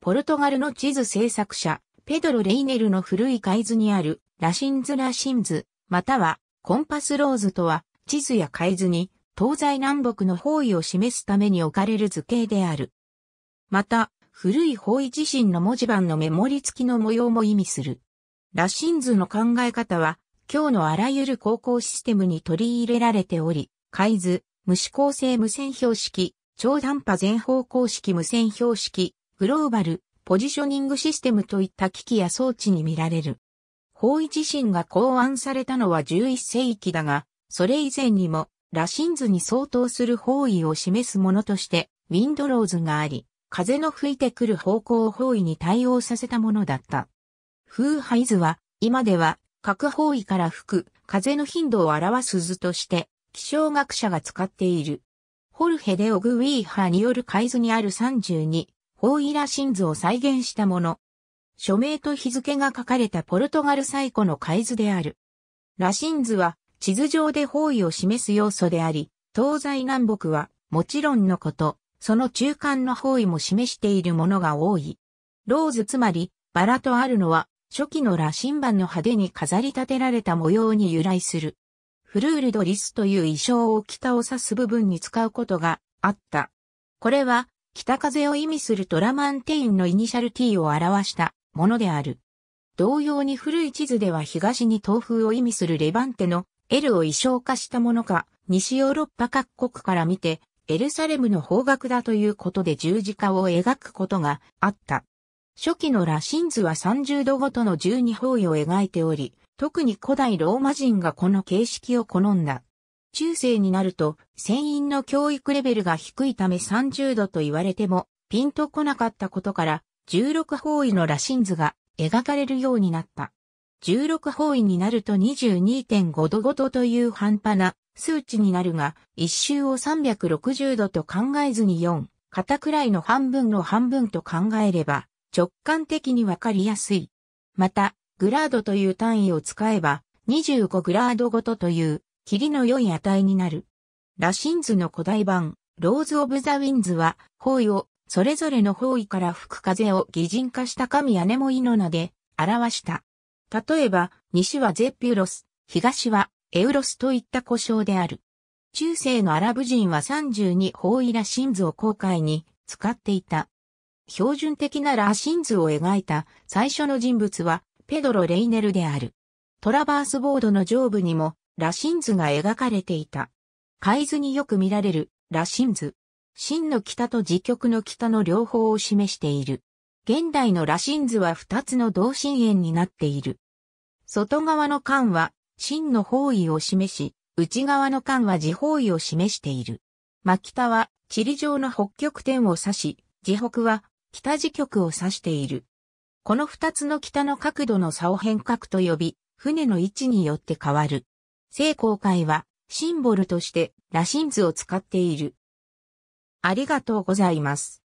ポルトガルの地図制作者、ペドロ・レイネルの古い海図にある、ラシンズ・ラシンズ、または、コンパスローズとは、地図や海図に、東西南北の方位を示すために置かれる図形である。また、古い方位自身の文字盤のメモリ付きの模様も意味する。ラシンズの考え方は、今日のあらゆる高校システムに取り入れられており、海図、無指向性無線標識、超短波全方向式無線標識、グローバル、ポジショニングシステムといった機器や装置に見られる。方位自身が考案されたのは11世紀だが、それ以前にも、羅針図に相当する方位を示すものとして、ウィンドローズがあり、風の吹いてくる方向を方位に対応させたものだった。風配図は、今では、各方位から吹く風の頻度を表す図として、気象学者が使っている。ホルヘ・デ・オグ・ウィーハーによる海図にある32法イ羅神図を再現したもの。署名と日付が書かれたポルトガル最古の海図である。羅針図は地図上で方位を示す要素であり、東西南北はもちろんのこと、その中間の方位も示しているものが多い。ローズつまりバラとあるのは初期の羅針盤の派手に飾り立てられた模様に由来する。フルールドリスという衣装を北を指す部分に使うことがあった。これは北風を意味するトラマンテインのイニシャル t を表したものである。同様に古い地図では東に東風を意味するレバンテの L を意象化したものか、西ヨーロッパ各国から見て、エルサレムの方角だということで十字架を描くことがあった。初期の羅針図は30度ごとの12方位を描いており、特に古代ローマ人がこの形式を好んだ。中世になると、船員の教育レベルが低いため30度と言われても、ピンとこなかったことから、16方位の羅針図が描かれるようになった。16方位になると22.5度ごとという半端な数値になるが、一周を360度と考えずに4、肩くらいの半分の半分と考えれば、直感的にわかりやすい。また、グラードという単位を使えば、25グラードごとという霧の良い値になる。ラシンズの古代版、ローズ・オブ・ザ・ウィンズは、方位を、それぞれの方位から吹く風を擬人化した神アネモイの名で、表した。例えば、西はゼピュロス、東はエウロスといった故障である。中世のアラブ人は32方位シンズを航海に使っていた。標準的なラシンズを描いた最初の人物はペドロ・レイネルである。トラバースボードの上部にも羅針図が描かれていた。海図によく見られる羅針図。真の北と自局の北の両方を示している。現代の羅針図は二つの同心円になっている。外側の間は真の方位を示し、内側の間は自方位を示している。真北は地理上の北極点を指し、地北は北地極を指している。この二つの北の角度の差を変革と呼び、船の位置によって変わる。聖公会はシンボルとして羅針図を使っている。ありがとうございます。